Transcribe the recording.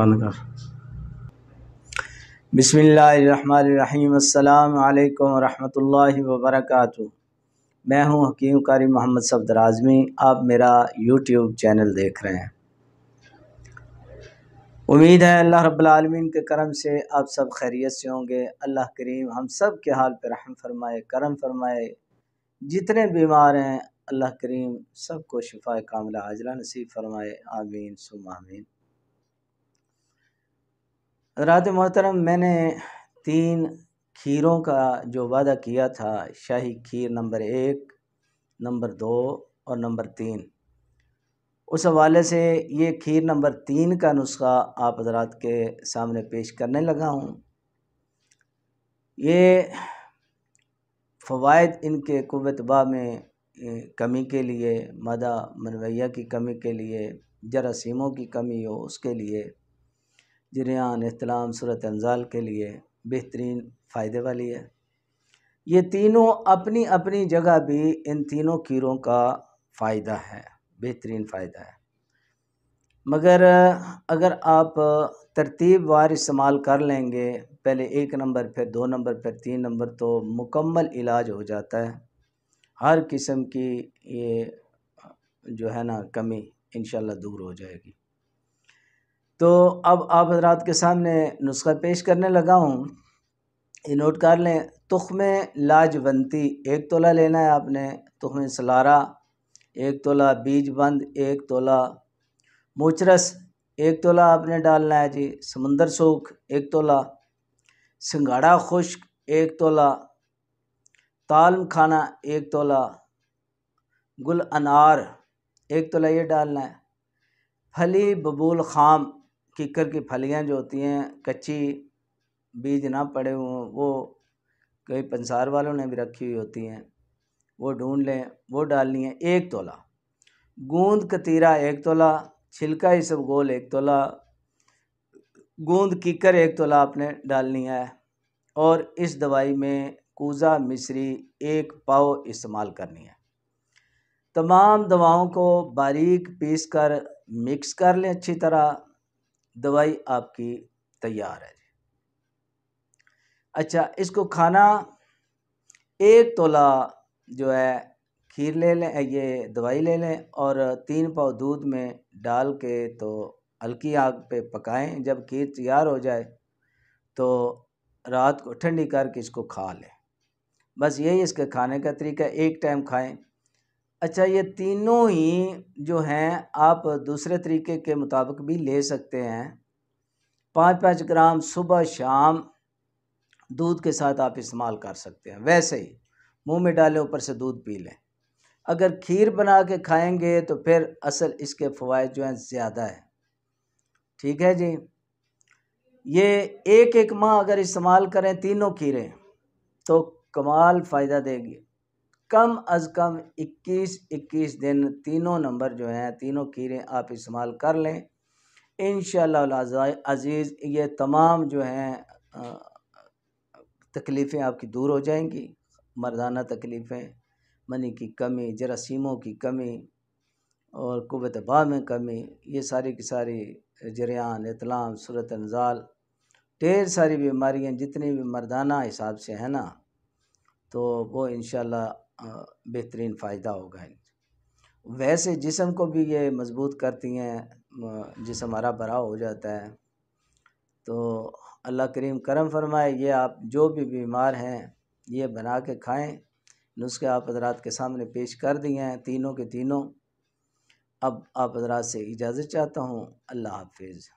बंद कर बसमीम अल्लाम वरहमल मैं हूं हकीम कारी मोहम्मद सफदर आज़मी आप मेरा यूट्यूब चैनल देख रहे हैं उम्मीद है अल्लाह रब्लमीन के करम से आप सब खैरियत से होंगे अल्लाह करीम हम सब के हाल पर रहम फरमाए करम फरमाए जितने बीमार हैं अल्लाह करीम सबको शिफा कामला आजला नसीब फरमाए आमीन सुम आमीन हजरात मोहतरम मैंने तीन खीरों का जो वादा किया था शाही खीर नंबर एक नंबर दो और नंबर तीन उस हवाले से ये खीर नंबर तीन का नुस्खा आप हजरात के सामने पेश करने लगा हूँ ये फ़वाद इनके कुतबा में कमी के लिए मदा मनवैया की कमी के लिए जरासीमों की कमी हो उसके लिए जिरयान अहतलाम सूरत अनजाल के लिए बेहतरीन फ़ायदे वाली है ये तीनों अपनी अपनी जगह भी इन तीनों कीड़ों का फ़ायदा है बेहतरीन फ़ायदा है मगर अगर आप तरतीब वार इस्तेमाल कर लेंगे पहले एक नंबर फिर दो नंबर फिर तीन नंबर तो मुकम्मल इलाज हो जाता है हर किस्म की ये जो है ना कमी इन दूर हो जाएगी तो अब आप हजरात के सामने नुस्खा पेश करने लगा हूँ ये नोट कर लें तुखम लाजवंती एक तोला लेना है आपने में सलारा एक तोला बीज बंद एक तोला मोचरस एक तोला आपने डालना है जी समंदर सूख एक तोला सिंगाड़ा खुश्क एक तोला तालम खाना एक तोला गुल अनार एक तोला ये डालना है फली बबूल खाम कीकर की फलियाँ जो होती हैं कच्ची बीज ना पड़े हों वो कई पंसार वालों ने भी रखी हुई होती हैं वो ढूंढ लें वो डालनी है एक तोला गूंद कतीरा एक तोला छिलका ये सब गोल एक तोला गूंद किकर एक तोला आपने डालनी है और इस दवाई में कूज़ा मिश्री एक पाव इस्तेमाल करनी है तमाम दवाओं को बारीक पीस कर मिक्स कर लें अच्छी तरह दवाई आपकी तैयार है जी अच्छा इसको खाना एक तोला जो है खीर ले लें ये दवाई ले लें और तीन पाव दूध में डाल के तो हल्की आग पे पकाएं जब खीर तैयार हो जाए तो रात को ठंडी करके इसको खा लें बस यही इसके खाने का तरीका एक टाइम खाएं अच्छा ये तीनों ही जो हैं आप दूसरे तरीके के मुताबिक भी ले सकते हैं पाँच पाँच ग्राम सुबह शाम दूध के साथ आप इस्तेमाल कर सकते हैं वैसे ही मुंह में डालें ऊपर से दूध पी लें अगर खीर बना के खाएंगे तो फिर असल इसके फ़वाद जो हैं ज़्यादा है ठीक है जी ये एक एक माह अगर इस्तेमाल करें तीनों खीरें तो कमाल फ़ायदा देगी कम अज़ कम 21 21 दिन तीनों नंबर जो हैं तीनों कीरें आप इस्तेमाल कर लें इन अज़ीज़ ये तमाम जो हैं तकलीफ़ें आपकी दूर हो जाएंगी मर्दाना तकलीफ़ें मनी की कमी जरासीमों की कमी और कुत बा में कमी ये सारी की सारी जरियान इतलाम सूरत अनजाल ढेर सारी बीमारियाँ जितनी भी मर्दाना हिसाब से हैं ना तो वो इन बेहतरीन फ़ायदा होगा वैसे जिसम को भी ये मज़बूत करती हैं जिसम हमारा भरा हो जाता है तो अल्लाह करीम करम फरमाए ये आप जो भी बीमार हैं ये बना के खाएं नुस्खे आप हजरात के सामने पेश कर दिए हैं तीनों के तीनों अब आप हजरात से इजाज़त चाहता हूँ अल्लाह हाफिज़